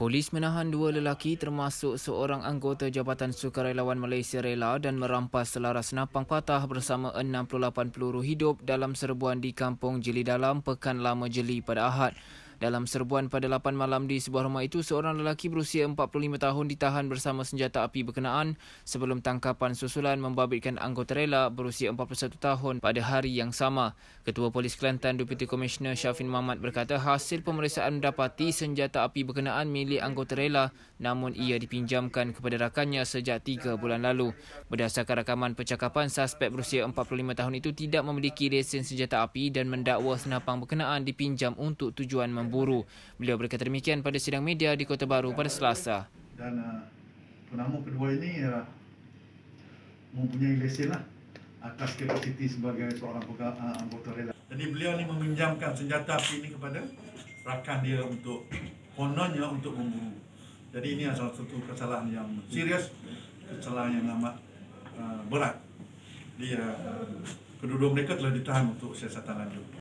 Polis menahan dua lelaki termasuk seorang anggota Jabatan Sukarelawan Malaysia Rela dan merampas selaras senapang patah bersama 68 peluru hidup dalam serbuan di Kampung Jeli Dalam, Pekan Lama Jeli pada Ahad. Dalam serbuan pada 8 malam di sebuah rumah itu, seorang lelaki berusia 45 tahun ditahan bersama senjata api berkenaan sebelum tangkapan susulan membabitkan anggota rela berusia 41 tahun pada hari yang sama. Ketua Polis Kelantan Deputy Commissioner Syafin Mamat berkata hasil pemeriksaan mendapati senjata api berkenaan milik anggota rela namun ia dipinjamkan kepada rakannya sejak 3 bulan lalu. Berdasarkan rakaman percakapan, suspek berusia 45 tahun itu tidak memiliki lesen senjata api dan mendakwa senapang berkenaan dipinjam untuk tujuan membunuh pemburu. Beliau berkata demikian pada sidang media di Kota Baru pada Selasa. Dan uh, penamu kedua ini mempunyai lesen lah atas kapasiti sebagai seorang buka, uh, anggota rela. Jadi beliau ini meminjamkan senjata api ini kepada rakan dia untuk kononnya untuk memburu. Jadi ini adalah satu kesalahan yang serius, kesalahan yang amat uh, berat. Dia uh, penduduk mereka telah ditahan untuk siasatan lanjut.